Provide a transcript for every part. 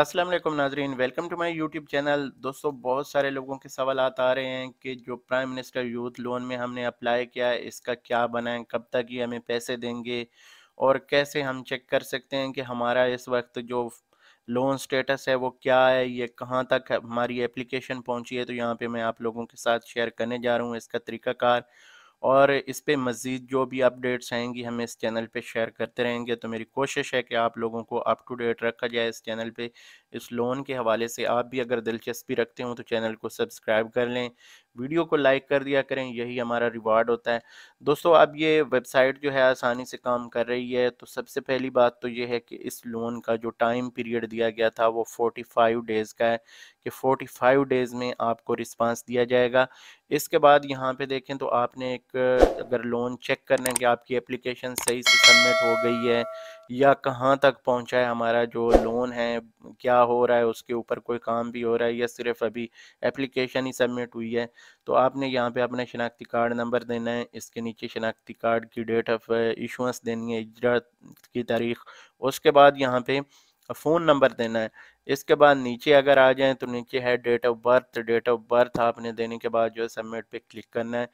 अस्सलाम वालेकुम नाजरीन welcome to my YouTube channel दोस्तों बहुत सारे लोगों के सवाल आ रहे हैं कि जो प्राइम मिनिस्टर यूथ लोन में हमने अप्लाई किया है इसका क्या बना है कब तक ये हमें पैसे देंगे और कैसे हम चेक कर सकते हैं कि हमारा इस वक्त जो लोन स्टेटस है वो क्या है ये कहाँ तक हमारी एप्लीकेशन पहुँची है तो यहाँ पर मैं आप लोगों के साथ शेयर करने जा रहा हूँ इसका तरीकाकार और इस पर मज़ीद जो भी अपडेट्स आएंगी हम इस चैनल पे शेयर करते रहेंगे तो मेरी कोशिश है कि आप लोगों को अप टू डेट रखा जाए इस चैनल पे इस लोन के हवाले से आप भी अगर दिलचस्पी रखते हो तो चैनल को सब्सक्राइब कर लें वीडियो को लाइक कर दिया करें यही हमारा रिवार्ड होता है दोस्तों अब ये वेबसाइट जो है आसानी से काम कर रही है तो सबसे पहली बात तो ये है कि इस लोन का जो टाइम पीरियड दिया गया था वो 45 डेज़ का है कि 45 डेज़ में आपको रिस्पांस दिया जाएगा इसके बाद यहाँ पे देखें तो आपने एक अगर लोन चेक करना है कि आपकी एप्लीकेशन सही से सबमिट हो गई है या कहाँ तक पहुँचा है हमारा जो लोन है क्या हो रहा है उसके ऊपर कोई काम भी हो रहा है या सिर्फ अभी एप्लीकेशन ही सबमिट हुई है तो आपने यहाँ पे अपना शनाख्ती कार्ड नंबर देना है इसके नीचे शनाख्ती कार्ड की डेट ऑफ इशुंस देनी है इजरा की तारीख उसके बाद यहाँ पे फ़ोन नंबर देना है इसके बाद नीचे अगर आ जाए तो नीचे है date of birth date of birth आपने देने के बाद जो है सबमिट पे क्लिक करना है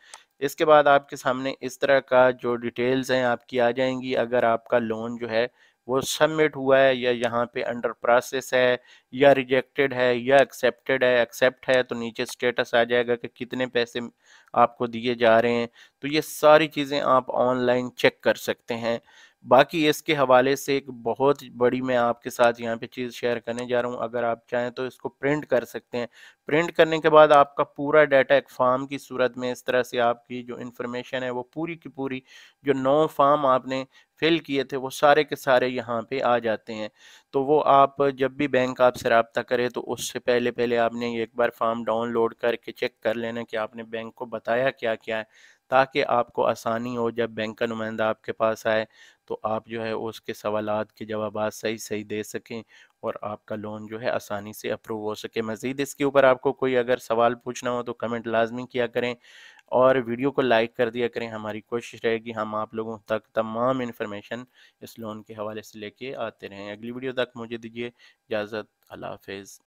इसके बाद आपके सामने इस तरह का जो डिटेल्स हैं आपकी आ जाएंगी अगर आपका लोन जो है वो सबमिट हुआ है या यहाँ पे अंडर प्रोसेस है या रिजेक्टेड है या एक्सेप्टेड है एक्सेप्ट है तो नीचे स्टेटस आ जाएगा कि कितने पैसे आपको दिए जा रहे हैं तो ये सारी चीज़ें आप ऑनलाइन चेक कर सकते हैं बाकी इसके हवाले से एक बहुत बड़ी मैं आपके साथ यहाँ पे चीज़ शेयर करने जा रहा हूँ अगर आप चाहें तो इसको प्रिंट कर सकते हैं प्रिंट करने के बाद आपका पूरा डाटा एक फार्म की सूरत में इस तरह से आपकी जो इन्फॉर्मेशन है वो पूरी की पूरी जो नौ फार्म आपने फिल किए थे वो सारे के सारे यहाँ पे आ जाते हैं तो वो आप जब भी बैंक आपसे रबता करे तो उससे पहले पहले आपने एक बार फॉर्म डाउनलोड करके चेक कर लेना कि आपने बैंक को बताया क्या क्या है ताकि आपको आसानी हो जब बैंक का नुमाइंदा आपके पास आए तो आप जो है उसके सवाल के जवाब सही सही दे सकें और आपका लोन जो है आसानी से अप्रूव हो सके मज़ीद इसके ऊपर आपको कोई अगर सवाल पूछना हो तो कमेंट लाजमी किया करें और वीडियो को लाइक कर दिया करें हमारी कोशिश रहेगी हम आप लोगों तक तमाम इन्फॉर्मेशन इस लोन के हवाले से लेके आते रहें अगली वीडियो तक मुझे दीजिए इजाज़त अल्लाह हाफिज़